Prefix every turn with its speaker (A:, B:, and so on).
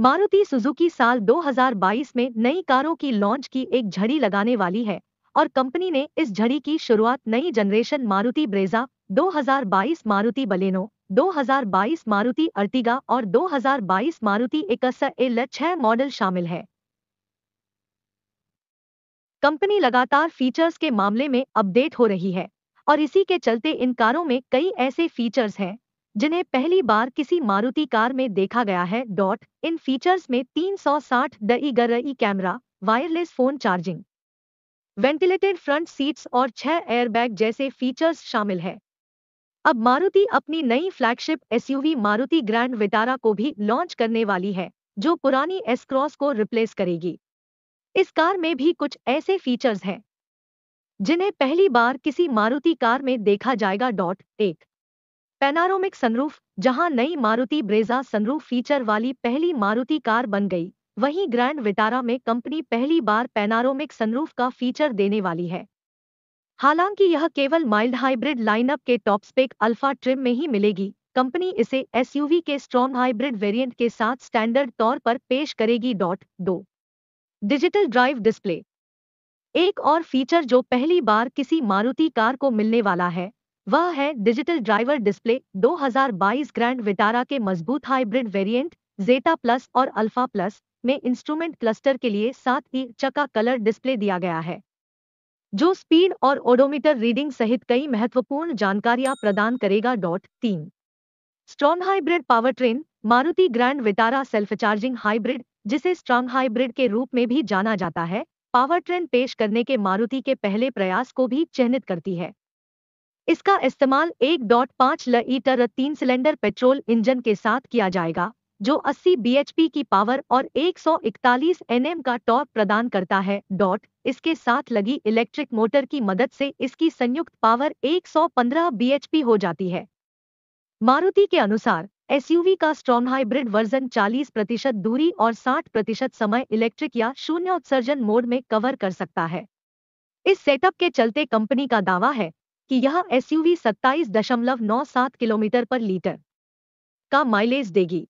A: Maruti Suzuki साल 2022 में नई कारों की लॉन्च की एक झड़ी लगाने वाली है और कंपनी ने इस झड़ी की शुरुआत नई generation Maruti Brezza 2022 Maruti Baleno 2022 Maruti Ertiga और 2022 मारुति इकस एल छह मॉडल शामिल है कंपनी लगातार फीचर्स के मामले में अपडेट हो रही है और इसी के चलते इन कारों में कई ऐसे फीचर्स हैं जिन्हें पहली बार किसी मारुति कार में देखा गया है डॉट इन फीचर्स में 360 डई साठ camera wireless phone charging ventilated front seats और छह एयरबैग जैसे फीचर्स शामिल है अब मारुति अपनी नई flagship SUV Maruti grand Vitara को भी लॉन्च करने वाली है जो पुरानी एस क्रॉस को रिप्लेस करेगी इस कार में भी कुछ ऐसे फीचर्स हैं जिन्हें पहली बार किसी मारुति कार में देखा जाएगा डॉट एक पैनारोमिक सनरूफ जहां नई मारुति ब्रेजा सनरूफ फीचर वाली पहली मारुति कार बन गई वहीं ग्रैंड विटारा में कंपनी पहली बार पैनारोमिक सनरूफ का फीचर देने वाली है हालांकि यह केवल माइल्ड हाइब्रिड लाइनअप के टॉप स्पेक अल्फा ट्रिम में ही मिलेगी कंपनी इसे एसयूवी के स्ट्रॉन्ग हाइब्रिड वेरिएंट के साथ स्टैंडर्ड तौर पर पेश करेगी डॉट दो डिजिटल ड्राइव डिस्प्ले एक और फीचर जो पहली बार किसी मारुति कार को मिलने वाला है वह है digital driver display 2022 grand Vitara के मजबूत हाइब्रिड वेरिएंट जेटा प्लस और अल्फा प्लस में इंस्ट्रूमेंट क्लस्टर के लिए सात ही चका कलर डिस्प्ले दिया गया है जो स्पीड और ओडोमीटर रीडिंग सहित कई महत्वपूर्ण जानकारियां प्रदान करेगा डॉट तीन strong hybrid powertrain Maruti grand Vitara self charging hybrid जिसे स्ट्रॉन्ग हाइब्रिड के रूप में भी जाना जाता है पावर ट्रेन पेश करने के मारुति के पहले प्रयास को भी चिन्हित करती है इसका इस्तेमाल 1.5 लीटर तीन सिलेंडर पेट्रोल इंजन के साथ किया जाएगा जो 80 bhp की पावर और 141 nm का टॉर्क प्रदान करता है डॉट इसके साथ लगी इलेक्ट्रिक मोटर की मदद से इसकी संयुक्त पावर 115 bhp हो जाती है मारुति के अनुसार एसयूवी का स्ट्रॉन्ग हाइब्रिड वर्जन 40 प्रतिशत दूरी और 60 प्रतिशत समय इलेक्ट्रिक या शून्य उत्सर्जन मोड में कवर कर सकता है इस सेटअप के चलते कंपनी का दावा है कि यह एसयूवी 27.97 किलोमीटर पर लीटर का माइलेज देगी